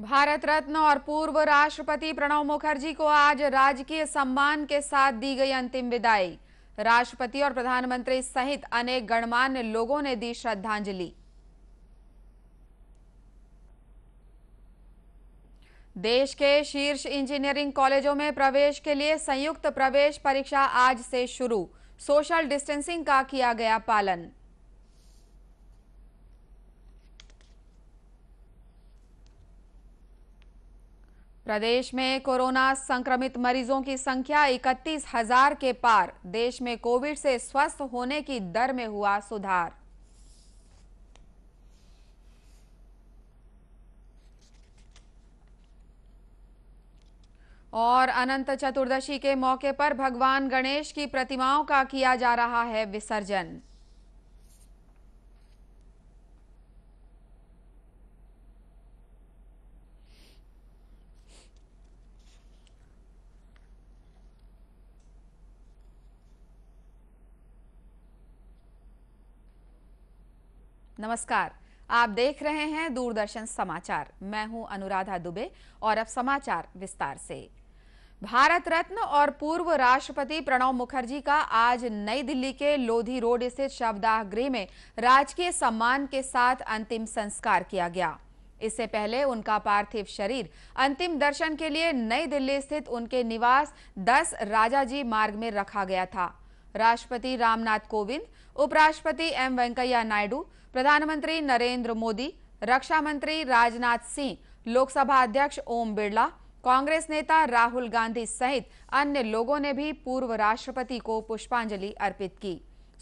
भारत रत्न और पूर्व राष्ट्रपति प्रणब मुखर्जी को आज राजकीय सम्मान के साथ दी गई अंतिम विदाई राष्ट्रपति और प्रधानमंत्री सहित अनेक गणमान्य लोगों ने दी श्रद्धांजलि देश के शीर्ष इंजीनियरिंग कॉलेजों में प्रवेश के लिए संयुक्त प्रवेश परीक्षा आज से शुरू सोशल डिस्टेंसिंग का किया गया पालन प्रदेश में कोरोना संक्रमित मरीजों की संख्या इकतीस हजार के पार देश में कोविड से स्वस्थ होने की दर में हुआ सुधार और अनंत चतुर्दशी के मौके पर भगवान गणेश की प्रतिमाओं का किया जा रहा है विसर्जन नमस्कार आप देख रहे हैं दूरदर्शन समाचार मैं हूं अनुराधा दुबे और अब समाचार विस्तार से भारत रत्न और पूर्व राष्ट्रपति प्रणब मुखर्जी का आज नई दिल्ली के लोधी रोड स्थित शवदाह गृह में राजकीय सम्मान के साथ अंतिम संस्कार किया गया इससे पहले उनका पार्थिव शरीर अंतिम दर्शन के लिए नई दिल्ली स्थित उनके निवास दस राजाजी मार्ग में रखा गया था राष्ट्रपति रामनाथ कोविंद उपराष्ट्रपति एम वेंकैया नायडू प्रधानमंत्री नरेंद्र मोदी रक्षा मंत्री राजनाथ सिंह लोकसभा अध्यक्ष ओम बिरला कांग्रेस नेता राहुल गांधी सहित अन्य लोगों ने भी पूर्व राष्ट्रपति को पुष्पांजलि अर्पित की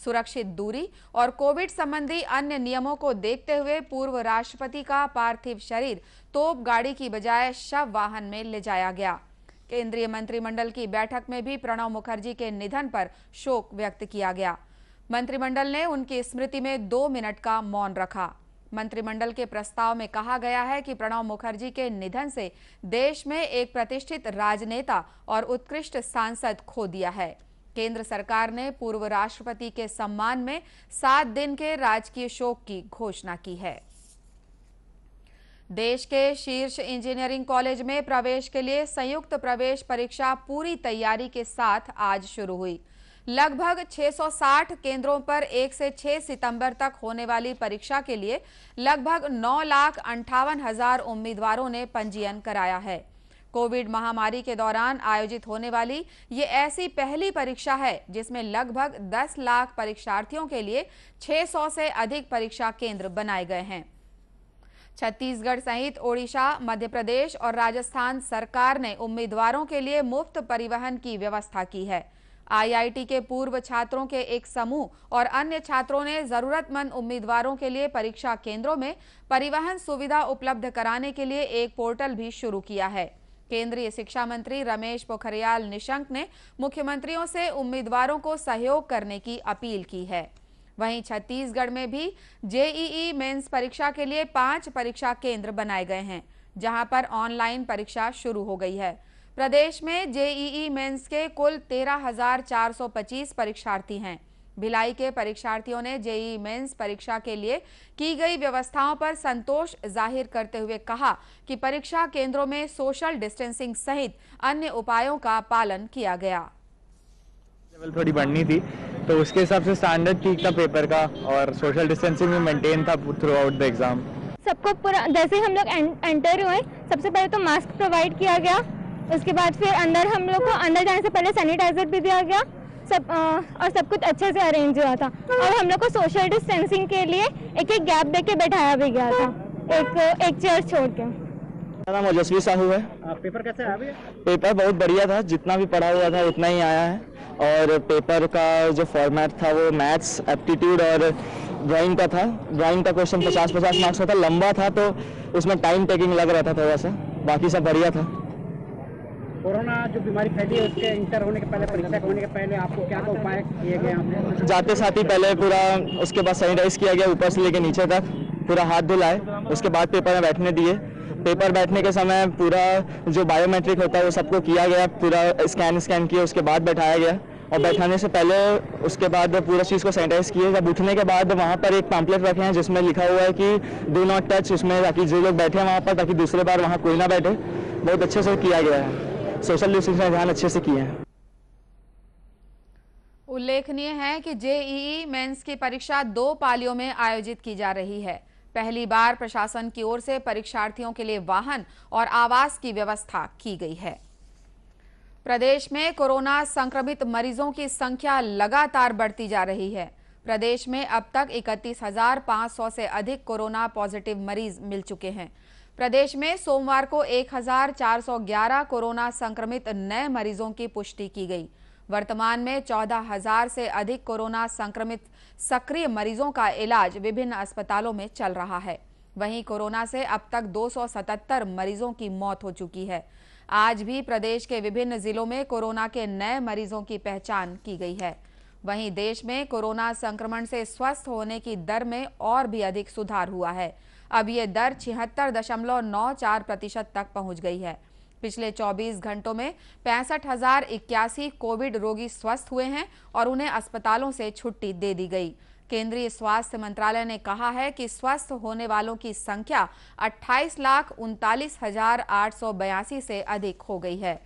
सुरक्षित दूरी और कोविड संबंधी अन्य नियमों को देखते हुए पूर्व राष्ट्रपति का पार्थिव शरीर तोप गाड़ी की बजाय शव वाहन में ले जाया गया केंद्रीय मंत्रिमंडल की बैठक में भी प्रणब मुखर्जी के निधन पर शोक व्यक्त किया गया मंत्रिमंडल ने उनकी स्मृति में दो मिनट का मौन रखा मंत्रिमंडल के प्रस्ताव में कहा गया है कि प्रणब मुखर्जी के निधन से देश में एक प्रतिष्ठित राजनेता और उत्कृष्ट सांसद खो दिया है केंद्र सरकार ने पूर्व राष्ट्रपति के सम्मान में सात दिन के राजकीय शोक की घोषणा की है देश के शीर्ष इंजीनियरिंग कॉलेज में प्रवेश के लिए संयुक्त प्रवेश परीक्षा पूरी तैयारी के साथ आज शुरू हुई लगभग 660 केंद्रों पर एक से 6 सितंबर तक होने वाली परीक्षा के लिए लगभग नौ लाख अंठावन हजार उम्मीदवारों ने पंजीयन कराया है कोविड महामारी के दौरान आयोजित होने वाली ये ऐसी पहली परीक्षा है जिसमें लगभग 10 लाख परीक्षार्थियों के लिए 600 से अधिक परीक्षा केंद्र बनाए गए हैं छत्तीसगढ़ सहित ओडिशा मध्य प्रदेश और राजस्थान सरकार ने उम्मीदवारों के लिए मुफ्त परिवहन की व्यवस्था की है आईआईटी के पूर्व छात्रों के एक समूह और अन्य छात्रों ने जरूरतमंद उम्मीदवारों के लिए परीक्षा केंद्रों में परिवहन सुविधा उपलब्ध कराने के लिए एक पोर्टल भी शुरू किया है केंद्रीय शिक्षा मंत्री रमेश पोखरियाल निशंक ने मुख्यमंत्रियों से उम्मीदवारों को सहयोग करने की अपील की है वहीं छत्तीसगढ़ में भी जेईई मेंस परीक्षा के लिए पांच परीक्षा केंद्र बनाए गए हैं जहां पर ऑनलाइन परीक्षा शुरू हो गई है प्रदेश में जेईई मेंस के कुल 13,425 परीक्षार्थी हैं भिलाई के परीक्षार्थियों ने जेई मेंस परीक्षा के लिए की गई व्यवस्थाओं पर संतोष जाहिर करते हुए कहा कि परीक्षा केंद्रों में सोशल डिस्टेंसिंग सहित अन्य उपायों का पालन किया गया थोड़ी बढ़नी थी तो उसके हिसाब से स्टैंडर्ड ठीक था पेपर का और सोशल डिस्टेंसिंग भी मेंटेन था थ्रू आउट द एग्जाम सबको पूरा जैसे हम लोग एंटर हुए सबसे पहले तो मास्क प्रोवाइड किया गया उसके बाद फिर अंदर हम लोग को अंदर जाने से पहले सैनिटाइजर भी दिया गया सब आ, और सब कुछ अच्छे से अरेंज हुआ था और हम लोग को सोशल डिस्टेंसिंग के लिए एक एक गैप दे के बैठाया भी गया था एक एक चेयर छोड़ के मेरा नाम ओजस्वी साहू है पेपर कैसे आया पेपर बहुत बढ़िया था जितना भी पढ़ा हुआ था उतना ही आया है और पेपर का जो फॉर्मेट था वो मैथ्स एप्टीट्यूड और ड्राइंग का था ड्राइंग का क्वेश्चन पचास पचास मार्क्स का था लंबा था तो उसमें टाइम टेकिंग लग रहा था थोड़ा सा बाकी सब बढ़िया था कोरोना जो बीमारी फैली है उसके इंटर होने के पहले परीक्षा होने के पहले आपको क्या क्या उपाय किए गए जाते साथ ही पहले पूरा उसके बाद सैनिटाइज किया गया ऊपर से लेके नीचे तक पूरा हाथ धुलाए उसके बाद पेपर में बैठने दिए पेपर बैठने के समय पूरा जो बायोमेट्रिक होता है वो सबको किया गया पूरा स्कैन स्कैन किया उसके बाद बैठाया गया और बैठाने से पहले उसके बाद पूरा चीज़ को सैनिटाइज किए जब उठने के बाद वहाँ पर एक पैम्पलेट रखे हैं जिसमें लिखा हुआ है कि डू नॉट टच उसमें ताकि जो लोग बैठे हैं वहाँ पर ताकि दूसरे बार वहाँ कोई ना बैठे बहुत अच्छे से किया गया है सोशल डिस्टेंस का ध्यान अच्छे से किए हैं उल्लेखनीय है कि जेईई मेंस की परीक्षा दो पालियों में आयोजित की जा रही है पहली बार प्रशासन की ओर से परीक्षार्थियों के लिए वाहन और आवास की व्यवस्था की गई है प्रदेश में कोरोना संक्रमित मरीजों की संख्या लगातार बढ़ती जा रही है प्रदेश में अब तक इकतीस से अधिक कोरोना पॉजिटिव मरीज मिल चुके हैं प्रदेश में सोमवार को 1,411 कोरोना संक्रमित नए मरीजों की पुष्टि की गई वर्तमान में 14,000 से अधिक कोरोना संक्रमित सक्रिय मरीजों का इलाज विभिन्न अस्पतालों में चल रहा है वहीं कोरोना से अब तक 277 मरीजों की मौत हो चुकी है आज भी प्रदेश के विभिन्न जिलों में कोरोना के नए मरीजों की पहचान की गई है वहीं देश में कोरोना संक्रमण से स्वस्थ होने की दर में और भी अधिक सुधार हुआ है अब ये दर छिहत्तर दशमलव नौ चार प्रतिशत तक पहुंच गई है पिछले 24 घंटों में पैंसठ हजार इक्यासी कोविड रोगी स्वस्थ हुए हैं और उन्हें अस्पतालों से छुट्टी दे दी गई केंद्रीय स्वास्थ्य मंत्रालय ने कहा है कि स्वस्थ होने वालों की संख्या अट्ठाईस लाख उनतालीस हजार आठ सौ बयासी से अधिक हो गई है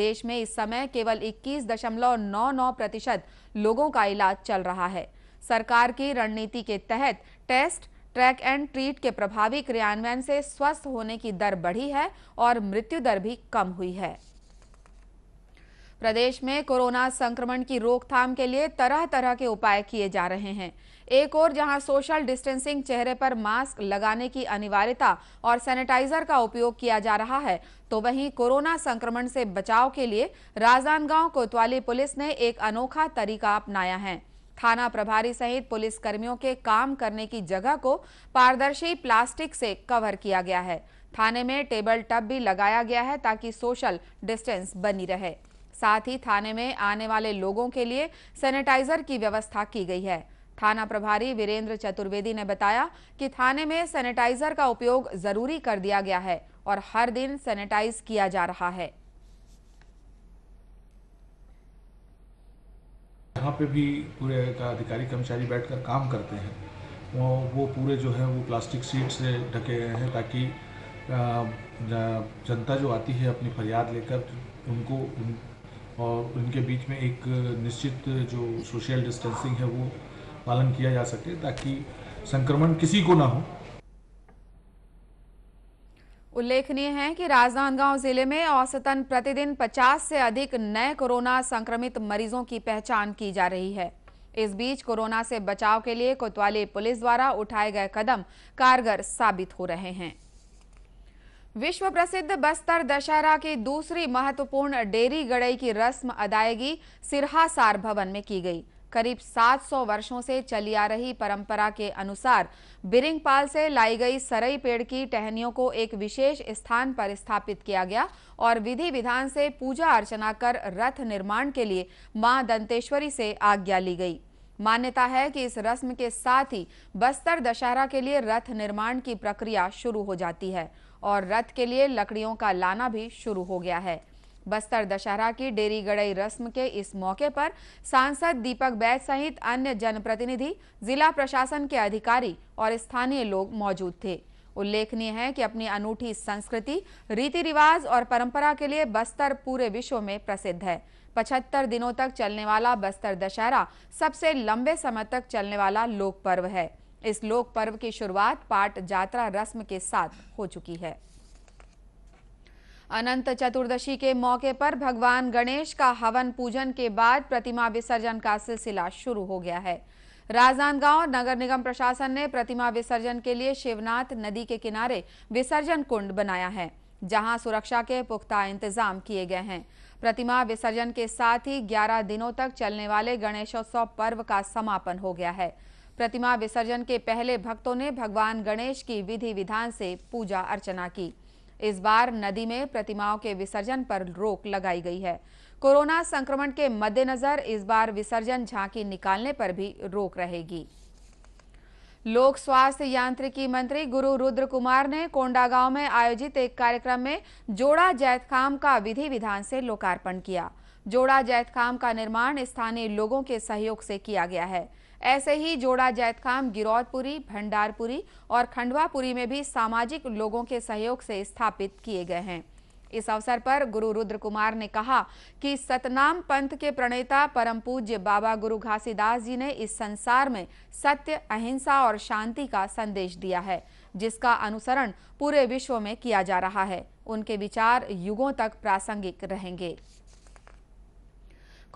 देश में इस समय केवल 21.99 प्रतिशत लोगों का इलाज चल रहा है सरकार की रणनीति के तहत टेस्ट ट्रैक एंड ट्रीट के प्रभावी क्रियान्वयन से स्वस्थ होने की दर बढ़ी है और मृत्यु दर भी कम हुई है प्रदेश में कोरोना संक्रमण की रोकथाम के लिए तरह तरह के उपाय किए जा रहे हैं एक ओर जहां सोशल डिस्टेंसिंग चेहरे पर मास्क लगाने की अनिवार्यता और सैनिटाइजर का उपयोग किया जा रहा है तो वहीं कोरोना संक्रमण से बचाव के लिए राजनांदगांव कोतवाली पुलिस ने एक अनोखा तरीका अपनाया है थाना प्रभारी सहित पुलिस कर्मियों के काम करने की जगह को पारदर्शी प्लास्टिक से कवर किया गया है थाने में टेबल टब भी लगाया गया है ताकि सोशल डिस्टेंस बनी रहे साथ ही थाने में आने वाले लोगों के लिए सैनिटाइजर की व्यवस्था की गई है थाना प्रभारी वीरेंद्र चतुर्वेदी ने बताया कि थाने में सैनिटाइजर का उपयोग जरूरी कर दिया गया है और हर दिन सैनिटाइज किया जा रहा है यहाँ पे भी पूरे का अधिकारी कर्मचारी बैठकर काम करते हैं वो वो पूरे जो है वो प्लास्टिक सीट से ढके गए हैं ताकि जनता जो आती है अपनी फरियाद लेकर उनको उन, और उनके बीच में एक निश्चित जो सोशल डिस्टेंसिंग है वो पालन किया जा सके ताकि संक्रमण किसी को ना हो उल्लेखनीय है कि राजनांदगांव जिले में औसतन प्रतिदिन 50 से अधिक नए कोरोना संक्रमित मरीजों की पहचान की जा रही है इस बीच कोरोना से बचाव के लिए कोतवाली पुलिस द्वारा उठाए गए कदम कारगर साबित हो रहे हैं विश्व प्रसिद्ध बस्तर दशहरा की दूसरी महत्वपूर्ण डेरी गड़ई की रस्म अदायगी सिरहासार भवन में की गई करीब 700 वर्षों से चली आ रही परंपरा के अनुसार बिरिंगपाल से लाई गई सरई पेड़ की टहनियों को एक विशेष स्थान पर स्थापित किया गया और विधि विधान से पूजा अर्चना कर रथ निर्माण के लिए मां दंतेश्वरी से आज्ञा ली गई मान्यता है कि इस रस्म के साथ ही बस्तर दशहरा के लिए रथ निर्माण की प्रक्रिया शुरू हो जाती है और रथ के लिए लकड़ियों का लाना भी शुरू हो गया है बस्तर दशहरा की डेरी गड़ई रस्म के इस मौके पर सांसद दीपक बैद सहित अन्य जनप्रतिनिधि जिला प्रशासन के अधिकारी और स्थानीय लोग मौजूद थे उल्लेखनीय है कि अपनी अनूठी संस्कृति रीति रिवाज और परंपरा के लिए बस्तर पूरे विश्व में प्रसिद्ध है पचहत्तर दिनों तक चलने वाला बस्तर दशहरा सबसे लंबे समय तक चलने वाला लोक पर्व है इस लोक पर्व की शुरुआत पाट जात्रा रस्म के साथ हो चुकी है अनंत चतुर्दशी के मौके पर भगवान गणेश का हवन पूजन के बाद प्रतिमा विसर्जन का सिलसिला शुरू हो गया है राजनांदगांव नगर निगम प्रशासन ने प्रतिमा विसर्जन के लिए शिवनाथ नदी के किनारे विसर्जन कुंड बनाया है जहां सुरक्षा के पुख्ता इंतजाम किए गए हैं प्रतिमा विसर्जन के साथ ही 11 दिनों तक चलने वाले गणेशोत्सव पर्व का समापन हो गया है प्रतिमा विसर्जन के पहले भक्तों ने भगवान गणेश की विधि विधान से पूजा अर्चना की इस बार नदी में प्रतिमाओं के विसर्जन पर रोक लगाई गई है कोरोना संक्रमण के मद्देनजर इस बार विसर्जन झांकी निकालने पर भी रोक रहेगी लोक स्वास्थ्य यांत्रिकी मंत्री गुरु रुद्र कुमार ने कोंडागांव में आयोजित एक कार्यक्रम में जोड़ा जैतखाम का विधि विधान से लोकार्पण किया जोड़ा जैतखाम का निर्माण स्थानीय लोगों के सहयोग से किया गया है ऐसे ही जोड़ा जैतखाम गिरौदपुरी भंडारपुरी और खंडवापुरी में भी सामाजिक लोगों के सहयोग से स्थापित किए गए हैं इस अवसर पर गुरु रुद्र कुमार ने कहा कि सतनाम पंथ के प्रणेता परम पूज्य बाबा गुरु घासीदास जी ने इस संसार में सत्य अहिंसा और शांति का संदेश दिया है जिसका अनुसरण पूरे विश्व में किया जा रहा है उनके विचार युगों तक प्रासंगिक रहेंगे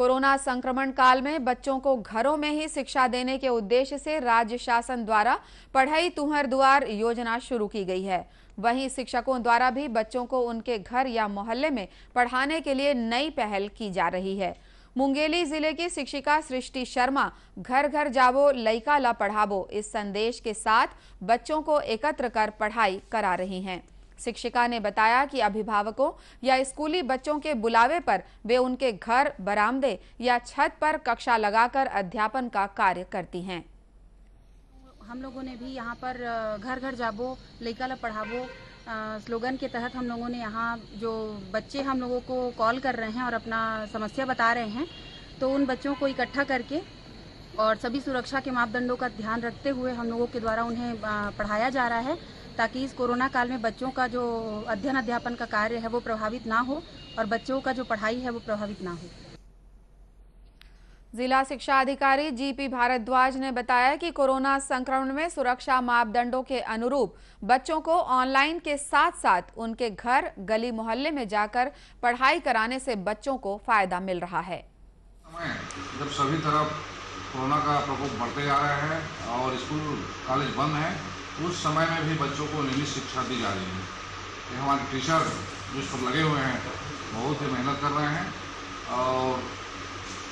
कोरोना संक्रमण काल में बच्चों को घरों में ही शिक्षा देने के उद्देश्य से राज्य शासन द्वारा पढ़ाई तुहर दुआर योजना शुरू की गई है वहीं शिक्षकों द्वारा भी बच्चों को उनके घर या मोहल्ले में पढ़ाने के लिए नई पहल की जा रही है मुंगेली जिले की शिक्षिका सृष्टि शर्मा घर घर जावो लइका ला पढ़ावो इस संदेश के साथ बच्चों को एकत्र कर पढ़ाई करा रही हैं शिक्षिका ने बताया कि अभिभावकों या स्कूली बच्चों के बुलावे पर वे उनके घर बरामदे या छत पर कक्षा लगाकर अध्यापन का कार्य करती हैं हम लोगों ने भी यहाँ पर घर घर जाबो लड़का ला पढ़ाबो स्लोगन के तहत हम लोगों ने यहाँ जो बच्चे हम लोगों को कॉल कर रहे हैं और अपना समस्या बता रहे हैं तो उन बच्चों को इकट्ठा करके और सभी सुरक्षा के मापदंडों का ध्यान रखते हुए हम लोगों के द्वारा उन्हें पढ़ाया जा रहा है ताकि इस कोरोना काल में बच्चों का जो अध्ययन अध्यापन का कार्य है वो प्रभावित ना हो और बच्चों का जो पढ़ाई है वो प्रभावित ना हो जिला शिक्षा अधिकारी जीपी भारद्वाज ने बताया कि कोरोना संक्रमण में सुरक्षा मापदंडों के अनुरूप बच्चों को ऑनलाइन के साथ साथ उनके घर गली मोहल्ले में जाकर पढ़ाई कराने से बच्चों को फायदा मिल रहा है जब सभी तरफ कोरोना का प्रकोप बढ़ते जा रहा है और स्कूल कॉलेज बंद है उस समय में भी बच्चों को निमित शिक्षा दी जा रही है ये हमारे टीचर जो इस पर लगे हुए हैं बहुत ही मेहनत कर रहे हैं और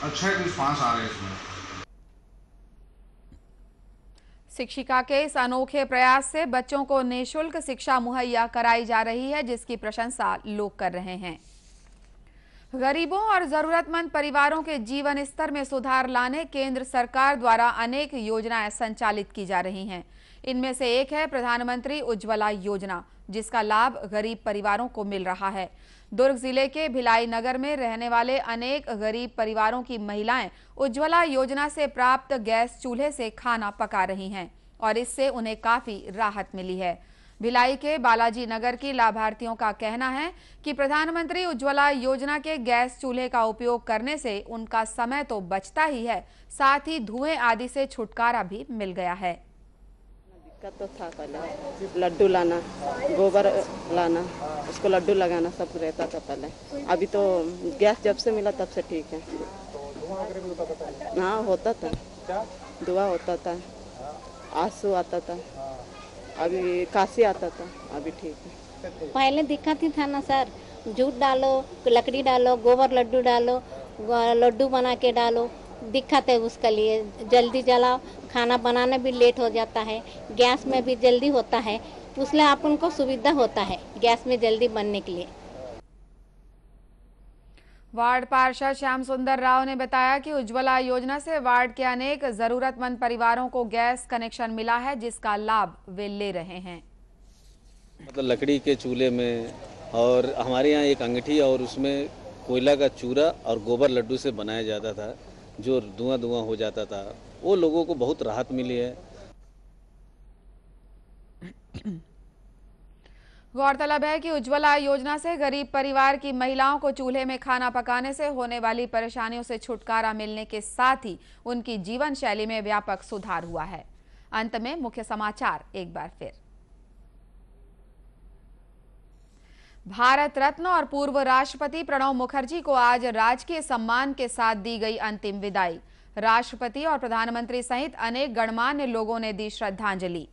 अच्छे रिस्पांस आ रहे हैं इसमें शिक्षिका के इस अनोखे प्रयास से बच्चों को निःशुल्क शिक्षा मुहैया कराई जा रही है जिसकी प्रशंसा लोग कर रहे हैं गरीबों और जरूरतमंद परिवारों के जीवन स्तर में सुधार लाने केंद्र सरकार द्वारा अनेक योजनाएं संचालित की जा रही हैं इनमें से एक है प्रधानमंत्री उज्ज्वला योजना जिसका लाभ गरीब परिवारों को मिल रहा है दुर्ग जिले के भिलाई नगर में रहने वाले अनेक गरीब परिवारों की महिलाएं उज्ज्वला योजना से प्राप्त गैस चूल्हे से खाना पका रही हैं और इससे उन्हें काफी राहत मिली है भिलाई के बालाजी नगर की लाभार्थियों का कहना है कि प्रधानमंत्री उज्ज्वला योजना के गैस चूल्हे का उपयोग करने से उनका समय तो बचता ही है साथ ही धुएं आदि से छुटकारा भी मिल गया है दिक्कत तो था पहले लड्डू लाना गोबर लाना उसको लड्डू लगाना सब रहता था पहले अभी तो गैस जब से मिला तब से ठीक है हाँ होता था दुआ होता था आंसू आता था अभी काशी आता था अभी ठीक है पहले दिक्कत ही था ना सर जूट डालो लकड़ी डालो गोबर लड्डू डालो लड्डू बना के डालो दिक्कत है उसके लिए जल्दी जलाओ खाना बनाने भी लेट हो जाता है गैस में भी जल्दी होता है उसमें आप उनको सुविधा होता है गैस में जल्दी बनने के लिए वार्ड पार्षद श्याम सुंदर राव ने बताया कि उज्ज्वला योजना से वार्ड के अनेक जरूरतमंद परिवारों को गैस कनेक्शन मिला है जिसका लाभ वे ले रहे हैं मतलब लकड़ी के चूल्हे में और हमारे यहाँ एक अंगठी और उसमें कोयला का चूरा और गोबर लड्डू से बनाया जाता था जो धुआं धुआं हो जाता था वो लोगों को बहुत राहत मिली है गौरतलब है कि उज्ज्वला योजना से गरीब परिवार की महिलाओं को चूल्हे में खाना पकाने से होने वाली परेशानियों से छुटकारा मिलने के साथ ही उनकी जीवन शैली में व्यापक सुधार हुआ है अंत में मुख्य समाचार एक बार फिर भारत रत्न और पूर्व राष्ट्रपति प्रणब मुखर्जी को आज राजकीय सम्मान के साथ दी गई अंतिम विदाई राष्ट्रपति और प्रधानमंत्री सहित अनेक गणमान्य लोगों ने दी श्रद्धांजलि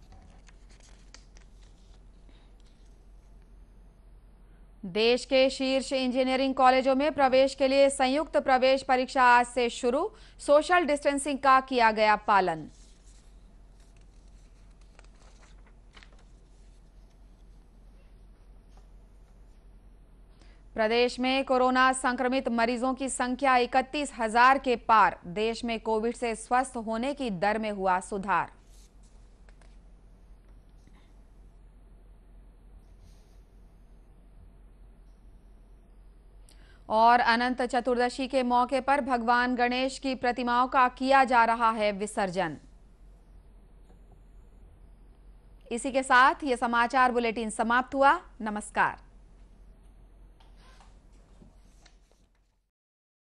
देश के शीर्ष इंजीनियरिंग कॉलेजों में प्रवेश के लिए संयुक्त प्रवेश परीक्षा आज से शुरू सोशल डिस्टेंसिंग का किया गया पालन प्रदेश में कोरोना संक्रमित मरीजों की संख्या इकतीस हजार के पार देश में कोविड से स्वस्थ होने की दर में हुआ सुधार और अनंत चतुर्दशी के मौके पर भगवान गणेश की प्रतिमाओं का किया जा रहा है विसर्जन इसी के साथ ये समाचार बुलेटिन समाप्त हुआ नमस्कार